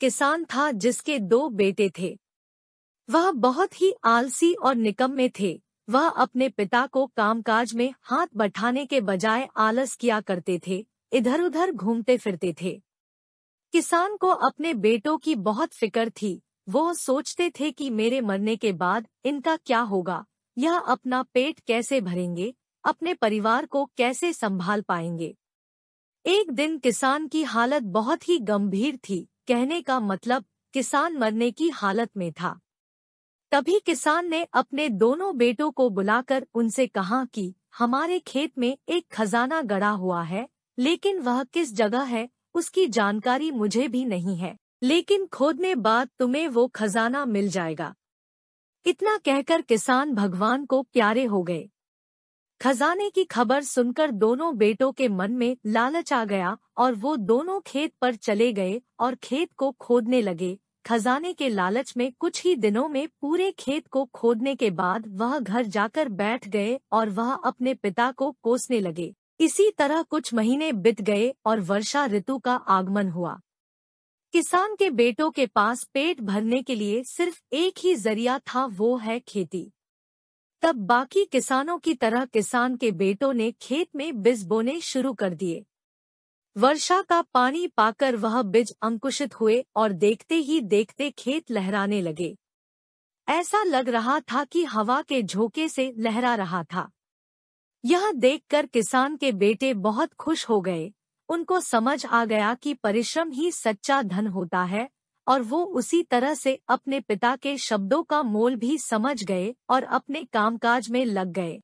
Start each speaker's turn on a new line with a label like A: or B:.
A: किसान था जिसके दो बेटे थे वह बहुत ही आलसी और निकम्मे थे वह अपने पिता को कामकाज में हाथ बैठाने के बजाय आलस किया करते थे इधर उधर घूमते फिरते थे किसान को अपने बेटों की बहुत फिक्र थी वो सोचते थे कि मेरे मरने के बाद इनका क्या होगा यह अपना पेट कैसे भरेंगे अपने परिवार को कैसे संभाल पाएंगे एक दिन किसान की हालत बहुत ही गंभीर थी कहने का मतलब किसान मरने की हालत में था तभी किसान ने अपने दोनों बेटों को बुलाकर उनसे कहा कि हमारे खेत में एक खजाना गड़ा हुआ है लेकिन वह किस जगह है उसकी जानकारी मुझे भी नहीं है लेकिन खोदने बाद तुम्हें वो खजाना मिल जाएगा इतना कहकर किसान भगवान को प्यारे हो गए खजाने की खबर सुनकर दोनों बेटों के मन में लालच आ गया और वो दोनों खेत पर चले गए और खेत को खोदने लगे खजाने के लालच में कुछ ही दिनों में पूरे खेत को खोदने के बाद वह घर जाकर बैठ गए और वह अपने पिता को कोसने लगे इसी तरह कुछ महीने बीत गए और वर्षा ऋतु का आगमन हुआ किसान के बेटों के पास पेट भरने के लिए सिर्फ एक ही जरिया था वो है खेती तब बाकी किसानों की तरह किसान के बेटों ने खेत में बीज बोने शुरू कर दिए वर्षा का पानी पाकर वह बीज अंकुशित हुए और देखते ही देखते खेत लहराने लगे ऐसा लग रहा था कि हवा के झोंके से लहरा रहा था यह देखकर किसान के बेटे बहुत खुश हो गए उनको समझ आ गया कि परिश्रम ही सच्चा धन होता है और वो उसी तरह से अपने पिता के शब्दों का मोल भी समझ गए और अपने कामकाज में लग गए